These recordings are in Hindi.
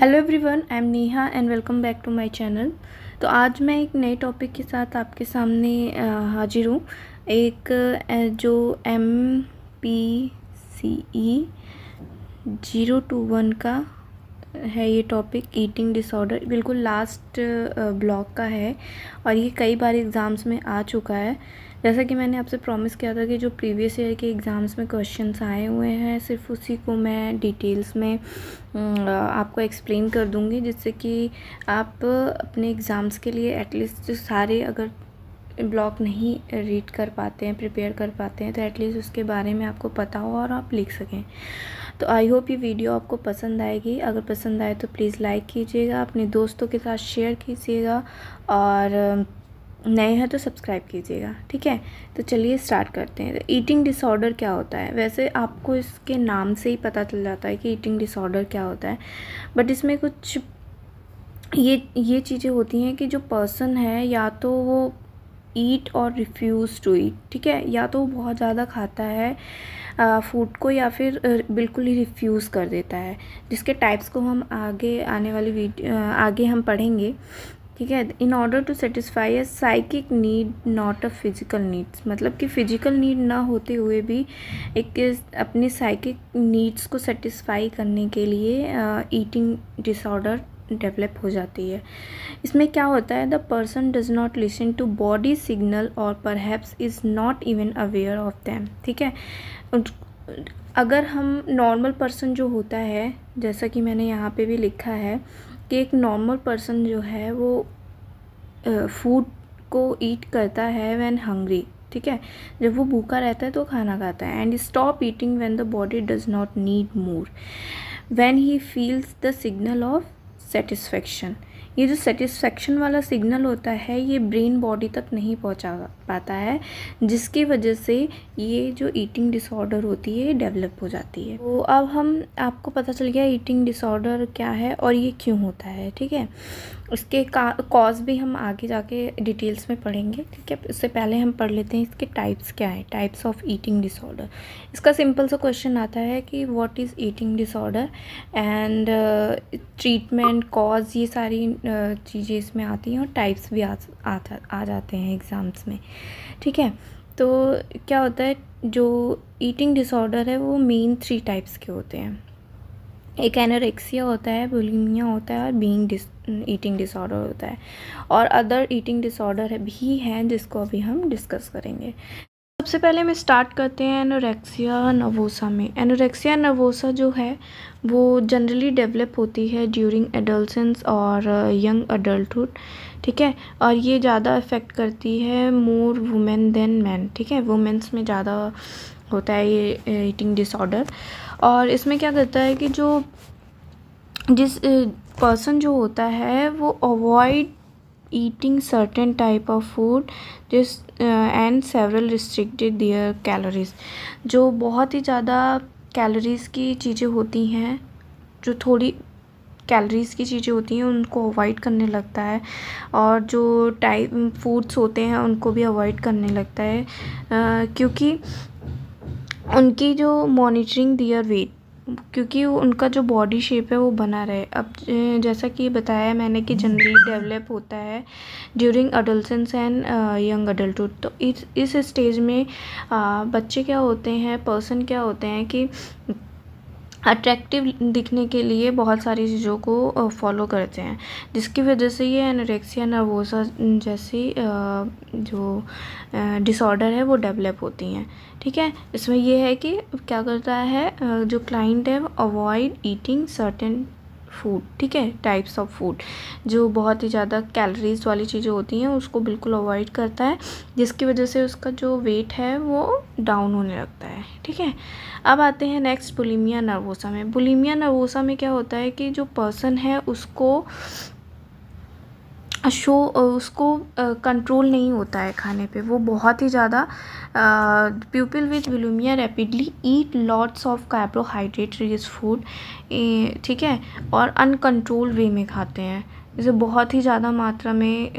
Hello everyone I am Neha and welcome back to my channel तो आज मैं एक नए टॉपिक के साथ आपके सामने हाजिर हूँ एक जो M P C E zero two one का है ये टॉपिक ईटिंग डिसऑर्डर बिल्कुल लास्ट ब्लॉक का है और ये कई बार एग्ज़ाम्स में आ चुका है जैसा कि मैंने आपसे प्रॉमिस किया था कि जो प्रीवियस ईयर के एग्ज़ाम्स में क्वेश्चंस आए हुए हैं सिर्फ उसी को मैं डिटेल्स में आपको एक्सप्लेन कर दूँगी जिससे कि आप अपने एग्ज़ाम्स के लिए एटलीस्ट सारे अगर ब्लॉग नहीं रीड कर पाते हैं प्रिपेयर कर पाते हैं तो एटलीस्ट उसके बारे में आपको पता हो और आप लिख सकें तो आई होप ये वीडियो आपको पसंद आएगी अगर पसंद आए तो प्लीज़ लाइक कीजिएगा अपने दोस्तों के साथ शेयर कीजिएगा और नए हैं तो सब्सक्राइब कीजिएगा ठीक है तो चलिए स्टार्ट करते हैं तो ईटिंग डिसऑर्डर क्या होता है वैसे आपको इसके नाम से ही पता चल जाता है कि ईटिंग डिसऑर्डर क्या होता है बट इसमें कुछ ये ये चीज़ें होती हैं कि जो पर्सन है या तो वो ईट और रिफ्यूज़ टू ईट ठीक है या तो वो बहुत ज़्यादा खाता है फूड को या फिर बिल्कुल ही रिफ्यूज़ कर देता है जिसके टाइप्स को हम आगे आने वाली वीडियो आगे हम पढ़ेंगे ठीक है in order to satisfy a psychic need not a physical needs मतलब कि फ़िज़िकल नीड ना होते हुए भी एक अपनी साइकिक नीड्स को सेटिस्फाई करने के लिए ईटिंग डिसऑर्डर डेवलप हो जाती है इसमें क्या होता है the person does not listen to body signal और perhaps is not even aware of them ठीक है अगर हम नॉर्मल पर्सन जो होता है जैसा कि मैंने यहाँ पे भी लिखा है कि एक नॉर्मल पर्सन जो है वो फूड को ईट करता है वैन हंग्री ठीक है जब वो भूखा रहता है तो खाना खाता है and stop eating when the body does not need more when he feels the signal of satisfaction ये जो सेटिस्फेक्शन वाला सिग्नल होता है ये ब्रेन बॉडी तक नहीं पहुंचा पाता है जिसकी वजह से ये जो ईटिंग डिसऑर्डर होती है डेवलप हो जाती है तो अब हम आपको पता चल गया ईटिंग डिसऑर्डर क्या है और ये क्यों होता है ठीक है उसके काज कॉज भी हम आगे जाके डिटेल्स में पढ़ेंगे ठीक है उससे पहले हम पढ़ लेते हैं इसके टाइप्स क्या है टाइप्स ऑफ ईटिंग डिसऑर्डर इसका सिंपल सा क्वेश्चन आता है कि what is eating disorder and treatment cause ये सारी uh, चीज़ें इसमें आती हैं और टाइप्स भी आ, आ, आ जाते हैं एग्ज़ाम्स में ठीक है तो क्या होता है जो ईटिंग डिसऑर्डर है वो मेन थ्री टाइप्स के होते हैं एक एनोरेक्सिया होता है बुलिमिया होता है और बीइंग डिस ईटिंग डिसऑर्डर होता है और अदर ईटिंग डिसऑर्डर भी हैं जिसको अभी हम डिस्कस करेंगे सबसे पहले हम स्टार्ट करते हैं एनोरेक्सिया नवोसा में एनोरेक्सिया नवोसा जो है वो जनरली डेवलप होती है ड्यूरिंग एडोलसेंस और यंग एडल्टुड ठीक है और ये ज़्यादा इफ़ेक्ट करती है मोर वुमेन देन मैन ठीक है वुमेंस में ज़्यादा होता है ये ईटिंग डिसऑर्डर और इसमें क्या करता है कि जो जिस पर्सन जो होता है वो avoid eating certain type of food जिस and several restricted their calories जो बहुत ही ज़्यादा कैलोरीज़ की चीज़ें होती हैं जो थोड़ी कैलोरीज़ की चीज़ें होती हैं उनको अवॉइड करने लगता है और जो टाइप फूड्स होते हैं उनको भी अवॉइड करने लगता है आ, क्योंकि उनकी जो मॉनिटरिंग दियर वेट क्योंकि उनका जो बॉडी शेप है वो बना रहे अब जैसा कि बताया मैंने कि जनरली डेवलप होता है during adolescence and young adulthood तो इस इस स्टेज में बच्चे क्या होते हैं पर्सन क्या होते हैं कि अट्रैक्टिव दिखने के लिए बहुत सारी चीज़ों को फॉलो करते हैं जिसकी वजह से ये एनोरेक्सिया नर्वोसा जैसी जो डिसऑर्डर है वो डेवलप होती हैं ठीक है इसमें यह है कि क्या करता है जो क्लाइंट है वो अवॉइड ईटिंग सर्टेन फूड ठीक है टाइप्स ऑफ फूड जो बहुत ही ज़्यादा कैलोरीज वाली चीज़ें होती हैं उसको बिल्कुल अवॉइड करता है जिसकी वजह से उसका जो वेट है वो डाउन होने लगता है ठीक है अब आते हैं नेक्स्ट बुलीमिया नर्वोसा में बुलीमिया नर्वोसा में क्या होता है कि जो पर्सन है उसको शो उसको कंट्रोल नहीं होता है खाने पे वो बहुत ही ज़्यादा people with bulimia rapidly eat lots of carbohydrate rich food ठीक है और अनकंट्रोल वे में खाते हैं जैसे बहुत ही ज़्यादा मात्रा में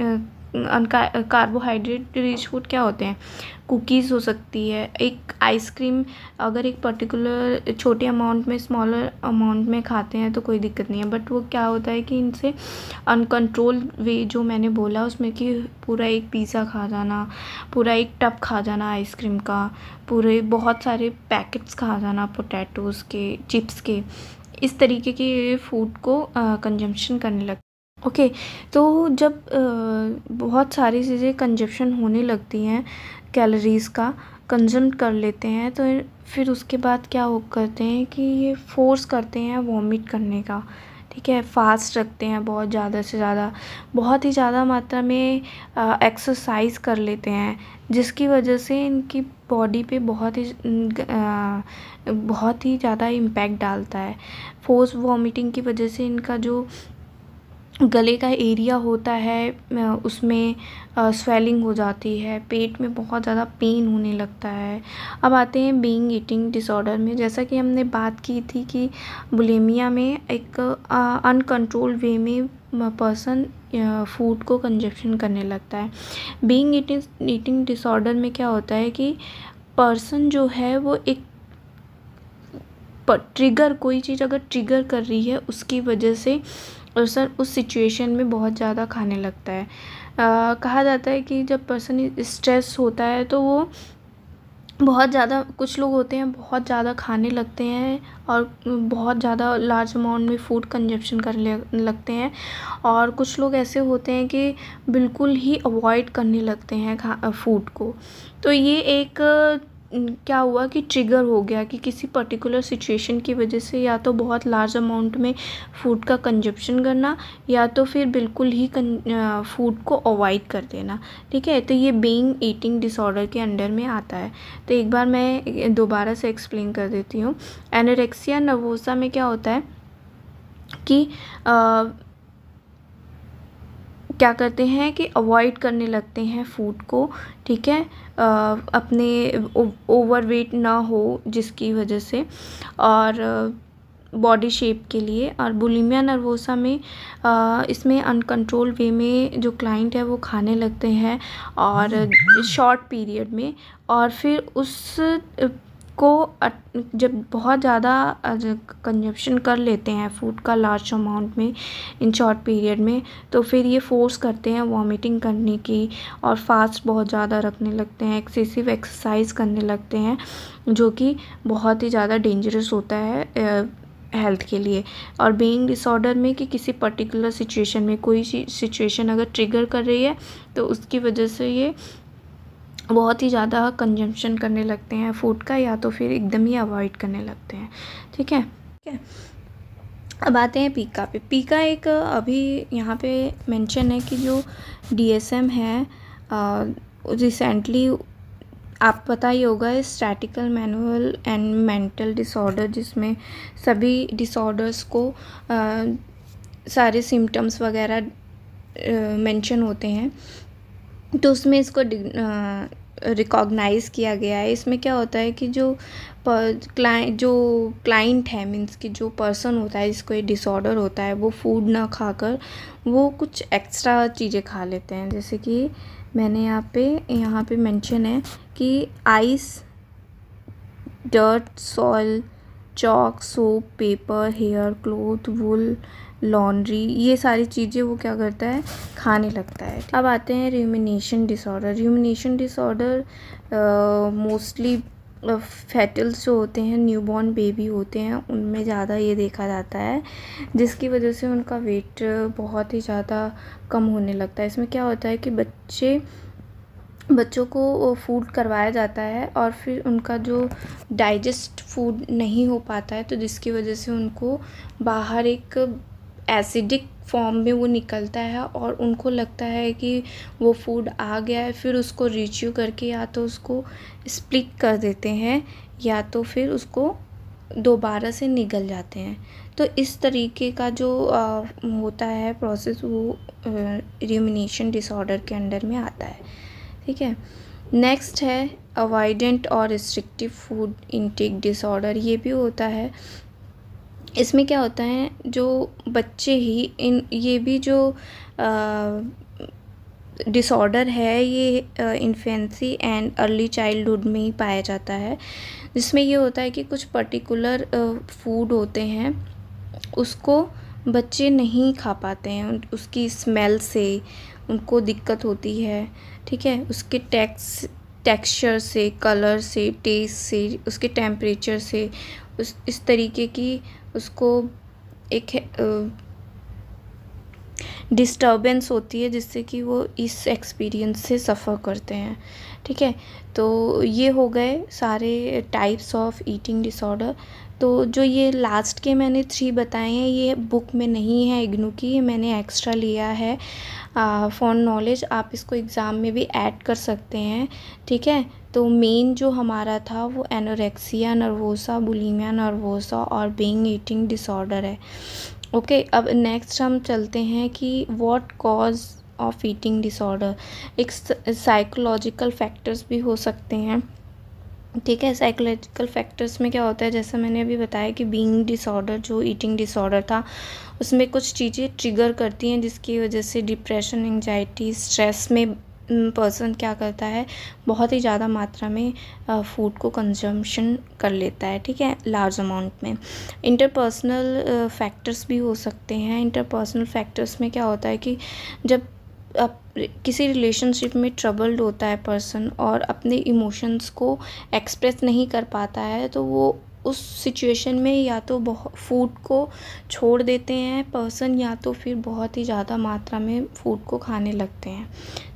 कार्बोहाइड्रेट रिच फूड क्या होते हैं कुकीज़ हो सकती है एक आइसक्रीम अगर एक पर्टिकुलर छोटे अमाउंट में स्मॉलर अमाउंट में खाते हैं तो कोई दिक्कत नहीं है बट वो क्या होता है कि इनसे अनकंट्रोल वे जो मैंने बोला उसमें कि पूरा एक पिज़्ज़ा खा जाना पूरा एक टप खा जाना आइसक्रीम का पूरे बहुत सारे पैकेट्स खा जाना पोटैटोज़ के चिप्स के इस तरीके के फूड को कंजम्पशन करने लगता ओके तो जब बहुत सारी चीज़ें कंजप्शन होने लगती हैं कैलोरीज़ का कंज़्यूम कर लेते हैं तो फिर उसके बाद क्या वो करते हैं कि ये फ़ोर्स करते हैं वॉमिट करने का ठीक है फ़ास्ट रखते हैं बहुत ज़्यादा से ज़्यादा बहुत ही ज़्यादा मात्रा में एक्सरसाइज कर लेते हैं जिसकी वजह से इनकी बॉडी पे बहुत ही आ, बहुत ही ज़्यादा इम्पैक्ट डालता है फोर्स वॉमिटिंग की वजह से इनका जो गले का एरिया होता है उसमें स्वेलिंग हो जाती है पेट में बहुत ज़्यादा पेन होने लगता है अब आते हैं बीइंग ईटिंग डिसऑर्डर में जैसा कि हमने बात की थी कि बुलेमिया में एक अनकंट्रोल वे में पर्सन फूड को कंजप्शन करने लगता है बीइंग ईटिंग ईटिंग डिसऑर्डर में क्या होता है कि पर्सन जो है वो एक ट्रिगर कोई चीज़ अगर ट्रिगर कर रही है उसकी वजह से और सर उस सिचुएशन में बहुत ज़्यादा खाने लगता है कहा जाता है कि जब पर्सन स्ट्रेस होता है तो वो बहुत ज़्यादा कुछ लोग होते हैं बहुत ज़्यादा खाने लगते हैं और बहुत ज़्यादा लार्ज अमाउंट में फ़ूड कंजप्शन कर लगते हैं और कुछ लोग ऐसे होते हैं कि बिल्कुल ही अवॉइड करने लगते हैं खा फूड को तो ये एक क्या हुआ कि ट्रिगर हो गया कि किसी पर्टिकुलर सिचुएशन की वजह से या तो बहुत लार्ज अमाउंट में फ़ूड का कंजप्शन करना या तो फिर बिल्कुल ही फ़ूड को अवॉइड कर देना ठीक है तो ये बेइंग ईटिंग डिसऑर्डर के अंडर में आता है तो एक बार मैं दोबारा से एक्सप्लेन कर देती हूँ एनोरेक्सिया नर्वोसा में क्या होता है कि आ, क्या करते हैं कि अवॉइड करने लगते हैं फ़ूड को ठीक है अपने ओवरवेट ना हो जिसकी वजह से और बॉडी शेप के लिए और बुलिमिया नर्वोसा में आ, इसमें अनकंट्रोल वे में जो क्लाइंट है वो खाने लगते हैं और शॉर्ट पीरियड में और फिर उस को जब बहुत ज़्यादा कंजप्शन कर लेते हैं फूड का लार्ज अमाउंट में इन शॉर्ट पीरियड में तो फिर ये फोर्स करते हैं वॉमिटिंग करने की और फास्ट बहुत ज़्यादा रखने लगते हैं एक्सेसिव एक्सरसाइज करने लगते हैं जो कि बहुत ही ज़्यादा डेंजरस होता है हेल्थ के लिए और बीइंग डिसऑर्डर में कि किसी पर्टिकुलर सिचुएशन में कोई सिचुएशन अगर ट्रिगर कर रही है तो उसकी वजह से ये बहुत ही ज़्यादा कंजम्पशन करने लगते हैं फ़ूड का या तो फिर एकदम ही अवॉइड करने लगते हैं ठीक है ठीक है अब आते हैं पीका पे पीका एक अभी यहाँ पे मेंशन है कि जो डीएसएम है रिसेंटली आप पता ही होगा statistical manual and mental disorder जिसमें सभी डिसऑर्डर्स को आ, सारे सिम्टम्स वगैरह मेंशन होते हैं तो उसमें इसको रिकॉग्नाइज़ किया गया है इसमें क्या होता है कि जो क्लाइंट जो क्लाइंट है मीन्स कि जो पर्सन होता है जिसको ये डिसऑर्डर होता है वो फूड ना खाकर वो कुछ एक्स्ट्रा चीज़ें खा लेते हैं जैसे कि मैंने यहाँ पे यहाँ पे मेंशन है कि ice dirt soil chalk soap paper hair cloth wool laundry ये सारी चीज़ें वो क्या करता है खाने लगता है अब आते हैं rumination disorder rumination disorder mostly fatals जो होते हैं न्यूबॉर्न बेबी होते हैं उनमें ज़्यादा ये देखा जाता है जिसकी वजह से उनका वेट बहुत ही ज़्यादा कम होने लगता है इसमें क्या होता है कि बच्चे बच्चों को फूड करवाया जाता है और फिर उनका जो डाइजेस्ट फूड नहीं हो पाता है तो जिसकी वजह से उनको बाहर एक एसिडिक फॉर्म में वो निकलता है और उनको लगता है कि वो फूड आ गया है फिर उसको रिच्यू करके या तो उसको स्प्लिट कर देते हैं या तो फिर उसको दोबारा से निगल जाते हैं तो इस तरीके का जो आ, होता है प्रोसेस वो रिमिनेशन डिसऑर्डर के अंडर में आता है ठीक है नेक्स्ट है अवॉइडेंट और रिस्ट्रिक्टिव फूड इनटेक डिसऑर्डर ये भी होता है इसमें क्या होता है जो बच्चे ही इन ये भी जो डिसऑर्डर है ये इन्फेंसी एंड अर्ली चाइल्डहुड में ही पाया जाता है जिसमें ये होता है कि कुछ पर्टिकुलर फूड होते हैं उसको बच्चे नहीं खा पाते हैं उसकी स्मेल से उनको दिक्कत होती है ठीक है उसके टैक्स टेक्सचर से कलर से टेस्ट से उसके टेम्परेचर से उस इस तरीके की उसको एक डिस्टर्बेंस होती है जिससे कि वो इस एक्सपीरियंस से सफ़र करते हैं ठीक है तो ये हो गए सारे टाइप्स ऑफ ईटिंग डिसऑर्डर तो जो ये लास्ट के मैंने थ्री बताए हैं ये बुक में नहीं है इग्नू की ये मैंने एक्स्ट्रा लिया है फॉर नॉलेज आप इसको एग्ज़ाम में भी ऐड कर सकते हैं ठीक है तो मेन जो हमारा था वो एनोरेक्सिया नर्वोसा बुलीमिया नर्वोसा और बीइंग ईटिंग डिसऑर्डर है ओके okay, अब नेक्स्ट हम चलते हैं कि what cause of eating disorder एक साइकोलॉजिकल फैक्टर्स भी हो सकते हैं ठीक है साइकोलॉजिकल फैक्टर्स में क्या होता है जैसा मैंने अभी बताया कि बीइंग डिसऑर्डर जो ईटिंग डिसऑर्डर था उसमें कुछ चीज़ें ट्रिगर करती हैं जिसकी वजह से डिप्रेशन एंजाइटी स्ट्रेस में पर्सन क्या करता है बहुत ही ज़्यादा मात्रा में फ़ूड को कंज़म्पशन कर लेता है ठीक है लार्ज अमाउंट में इंटरपर्सनल फैक्टर्स भी हो सकते हैं इंटरपर्सनल फैक्टर्स में क्या होता है कि जब आप किसी रिलेशनशिप में ट्रबल्ड होता है पर्सन और अपने इमोशंस को एक्सप्रेस नहीं कर पाता है तो वो उस सिचुएशन में या तो बहुत फ़ूड को छोड़ देते हैं पर्सन या तो फिर बहुत ही ज़्यादा मात्रा में फ़ूड को खाने लगते हैं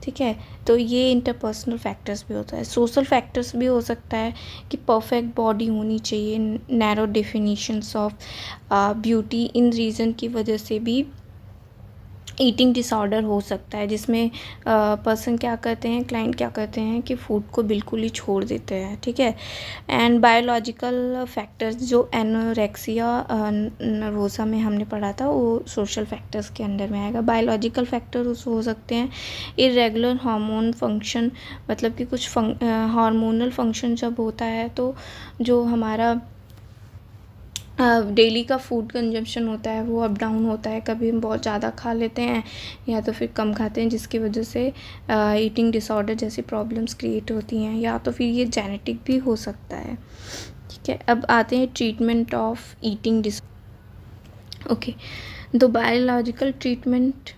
ठीक है तो ये इंटरपर्सनल फैक्टर्स भी होता है सोशल फैक्टर्स भी हो सकता है कि परफेक्ट बॉडी होनी चाहिए नैरो डिफिनीशंस ऑफ ब्यूटी इन रीज़न की वजह से भी ईटिंग डिसऑर्डर हो सकता है जिसमें पर्सन क्या करते हैं क्लाइंट क्या करते हैं कि फूड को बिल्कुल ही छोड़ देते हैं ठीक है एंड बायोलॉजिकल फैक्टर्स जो एनोरेक्सिया नर्वोसा में हमने पढ़ा था वो सोशल फैक्टर्स के अंडर में आएगा बायोलॉजिकल फैक्टर हो सकते हैं इरेगुलर हार्मोन फंक्शन मतलब कि कुछ हार्मोनल फंक्शन जब होता है तो जो हमारा डेली का फ़ूड कंजम्पशन होता है वो अप डाउन होता है कभी हम बहुत ज़्यादा खा लेते हैं या तो फिर कम खाते हैं जिसकी वजह से ईटिंग डिसऑर्डर जैसी प्रॉब्लम्स क्रिएट होती हैं या तो फिर ये जेनेटिक भी हो सकता है ठीक है अब आते हैं treatment of eating dis okay दो biological treatment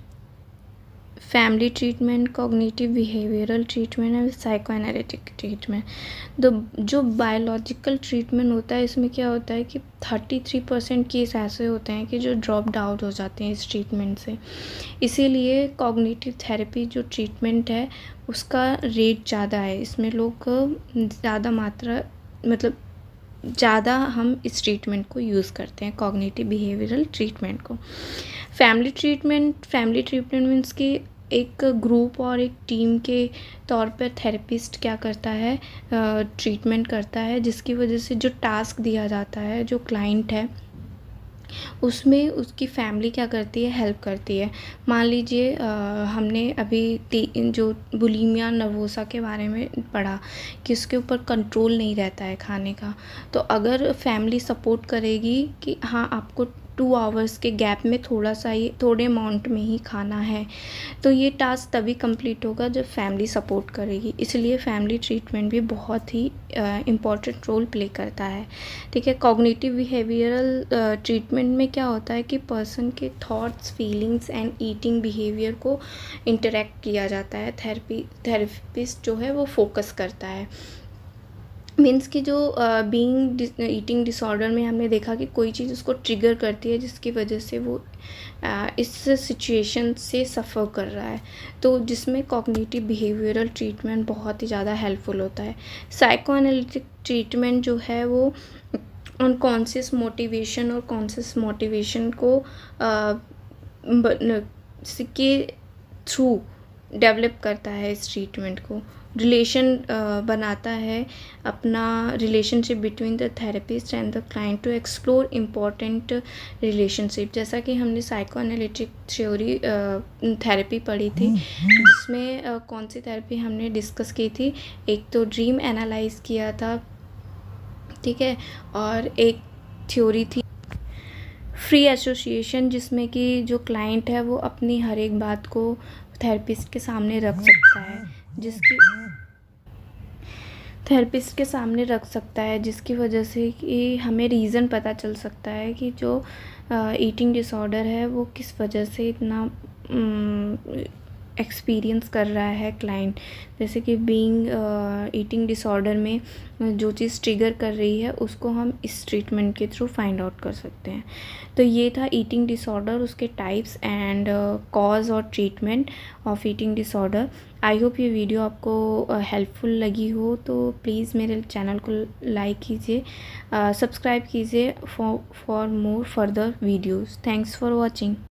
family treatment cognitive behavioural treatment and psychoanalytic treatment तो जो बायोलॉजिकल ट्रीटमेंट होता है इसमें क्या होता है कि थर्टी थ्री परसेंट केस ऐसे होते हैं कि जो ड्रॉप डाउट हो जाते हैं इस ट्रीटमेंट से इसीलिए कॉग्निटिव थेरेपी जो ट्रीटमेंट है उसका रेट ज़्यादा है इसमें लोग ज़्यादा मात्रा मतलब ज़्यादा हम इस ट्रीटमेंट को यूज़ करते हैं कॉग्निटिव बिहेवियरल ट्रीटमेंट को family treatment family treatment means कि एक ग्रुप और एक टीम के तौर पर थेरेपिस्ट क्या करता है ट्रीटमेंट करता है जिसकी वजह से जो टास्क दिया जाता है जो क्लाइंट है उसमें उसकी फ़ैमिली क्या करती है हेल्प करती है मान लीजिए हमने अभी जो बुलीमिया नवोसा के बारे में पढ़ा कि उसके ऊपर कंट्रोल नहीं रहता है खाने का तो अगर फ़ैमिली सपोर्ट करेगी कि हाँ आपको टू आवर्स के गैप में थोड़ा सा ही थोड़े अमाउंट में ही खाना है तो ये टास्क तभी कंप्लीट होगा जब फैमिली सपोर्ट करेगी इसलिए फैमिली ट्रीटमेंट भी बहुत ही इम्पॉर्टेंट रोल प्ले करता है ठीक है कॉग्निटिव बिहेवियरल ट्रीटमेंट में क्या होता है कि पर्सन के thoughts feelings and eating behaviour को इंटरेक्ट किया जाता है थेरेपी थेरेपिस्ट जो है वो फोकस करता है मीन्स कि जो बीइंग ईटिंग डिसऑर्डर में हमने देखा कि कोई चीज़ उसको ट्रिगर करती है जिसकी वजह से वो इस सिचुएशन से सफ़र कर रहा है तो जिसमें कॉग्निटिव बिहेवियरल ट्रीटमेंट बहुत ही ज़्यादा हेल्पफुल होता है साइको एनालिटिक ट्रीटमेंट जो है वो अनकॉन्सियस मोटिवेशन और कॉन्सियस मोटिवेशन को के थ्रू डेवलप करता है इस ट्रीटमेंट को रिलेशन uh, बनाता है अपना relationship between the therapist and the client to explore important relationship जैसा कि हमने साइको एनालिटिक थ्योरी थेरेपी पढ़ी थी हम्म, हम्म। जिसमें uh, कौन सी थेरेपी हमने डिस्कस की थी एक तो ड्रीम एनालाइज किया था ठीक है और एक थ्योरी थी फ्री एसोसिएशन जिसमें कि जो क्लाइंट है वो अपनी हर एक बात को थेरेपिस्ट के सामने रख हम्म, सकता है जिसकी थेरेपिस्ट के सामने रख सकता है जिसकी वजह से कि हमें रीज़न पता चल सकता है कि जो ईटिंग डिसऑर्डर है वो किस वजह से इतना एक्सपीरियंस कर रहा है क्लाइंट जैसे कि बीइंग ईटिंग डिसऑर्डर में uh, जो चीज़ ट्रिगर कर रही है उसको हम इस ट्रीटमेंट के थ्रू फाइंड आउट कर सकते हैं तो ये था ईटिंग डिसऑर्डर उसके टाइप्स एंड कॉज और treatment of eating disorder I hope ये वीडियो आपको हेल्पफुल uh, लगी हो तो प्लीज़ मेरे चैनल को लाइक कीजिए सब्सक्राइब uh, कीजिए for more further videos thanks for watching